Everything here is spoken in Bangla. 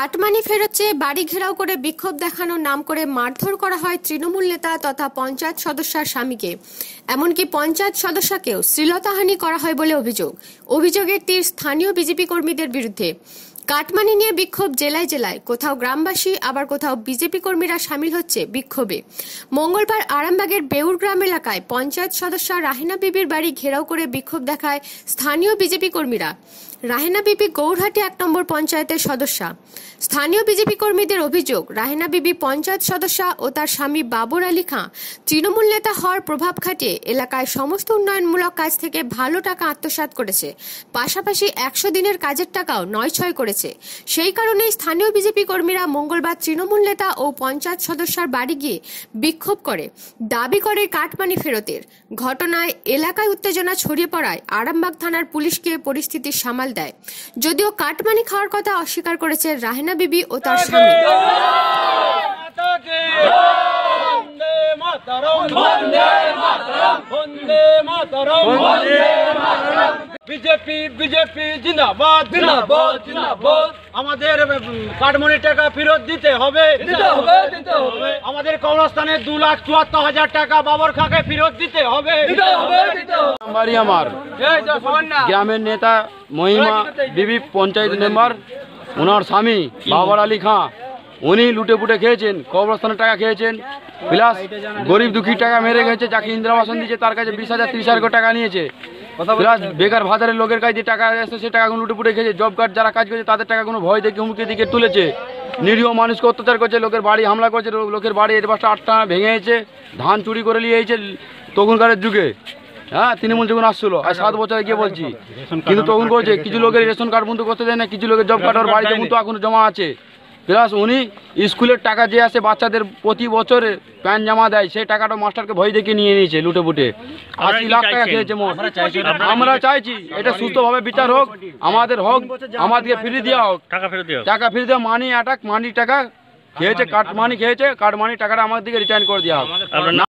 কাটমানি ফেরত চেয়ে বাড়ি ঘেরাও করে বিক্ষোভ দেখানোর নাম করে মারধর করা হয় তৃণমূল নেতা তথা পঞ্চায়েত সদস্যার স্বামীকে এমনকি পঞ্চায়েত সদস্যকেও শ্লীলতাহানি করা হয় বলে অভিযোগ অভিযোগের তীর স্থানীয় বিজেপি কর্মীদের বিরুদ্ধে কাটমানি নিয়ে বিক্ষোভ জেলায় জেলায় কোথাও গ্রামবাসী আবার কোথাও বিজেপি কর্মীরা সামিল হচ্ছে বিক্ষোভে মঙ্গলবার আরামবাগের বেউর গ্রাম এলাকায় পঞ্চায়েত সদস্য রাহিনা বিবির বাড়ি ঘেরাও করে বিক্ষোভ দেখায় স্থানীয় বিজেপি কর্মীরা রাহেনা বিবি গৌরহাটি এক নম্বর পঞ্চায়েতের সদস্যা স্থানীয় বিজেপি কর্মীদের অভিযোগ রাহেনা বিবি পঞ্চায়েত সদস্যা ও তার স্বামী বাবর আলী খাঁ তৃণমূল নেতা হওয়ার প্রভাব খাটিয়ে এলাকায় সমস্ত উন্নয়নমূলক কাজ থেকে ভালো টাকা আত্মসাত করেছে পাশাপাশি একশো দিনের কাজের টাকাও নয় ছয় করেছে সেই কারণে স্থানীয় বিজেপি কর্মীরা মঙ্গলবার তৃণমূল নেতা ও পঞ্চায়েত সদস্যার বাড়ি গিয়ে বিক্ষোভ করে দাবি করে কাটমানি ফেরতের ঘটনায় এলাকায় উত্তেজনা ছড়িয়ে পড়ায় আরামবাগ থানার পুলিশকে পরিস্থিতির সামাল গাল দেয় যদিও কাটমানি খাওয়ার কথা অস্বীকার করেছে রাহেনা বিবি ও তার স্বামী বন্দে বন্দে বন্দে বিজেপি বিজেপি জিন্দাবাদ জিন্দাবাদ জিন্দাবাদ আমাদের কাঠমনি টাকা ফেরত দিতে হবে আমাদের কর্মস্থানে দু লাখ চুয়াত্তর হাজার টাকা বাবর খাকে ফেরত দিতে হবে আমার গ্রামের নেতা মহিমা বিবি পঞ্চায়েত মেম্বার ওনার স্বামী বাবর আলী খাঁ উনি লুটে পুটে খেয়েছেন কবরস্থানের টাকা খেয়েছেন প্লাস গরিব দুঃখী টাকা মেরে গেছে যাকে ইন্দিরা আবাসন দিয়েছে তার কাছে বিশ হাজার তিরিশ হাজার টাকা নিয়েছে প্লাস বেকার ভাজারের লোকের কাছে যে টাকা এসে সে টাকাগুলো লুটে পুটে খেয়েছে জব কার্ড যারা কাজ করেছে তাদের টাকা কোনো ভয় দেখে হুমকি দিকে তুলেছে নিরীহ মানুষকে অত্যাচার করছে লোকের বাড়ি হামলা করেছে লোকের বাড়ি এর পাশে আটটা ভেঙেছে ধান চুরি করে নিয়েছে তখনকারের যুগে হ্যাঁ তৃণমূল যখন আসছিল আর সাত বছরে গিয়ে বলছি কিন্তু তখন করেছে কিছু লোকের রেশন কার্ড বন্ধ করতে দেয় না কিছু লোকের জব কার্ড বাড়িতে কিন্তু এখনো জমা আছে প্লাস উনি স্কুলের টাকা যে আসে বাচ্চাদের প্রতি বছর প্যান জামা দেয় সেই টাকাটা মাস্টারকে ভয় দেখে নিয়ে নিয়েছে লুটে বুটে আশি লাখ টাকা খেয়েছে আমরা চাইছি এটা সুস্থভাবে বিচার হোক আমাদের হোক আমাদেরকে ফিরিয়ে দেওয়া হোক টাকা ফিরিয়ে দেওয়া মানি অ্যাটাক মানি টাকা খেয়েছে মানি খেয়েছে মানি টাকাটা আমাদেরকে রিটার্ন করে দেওয়া হোক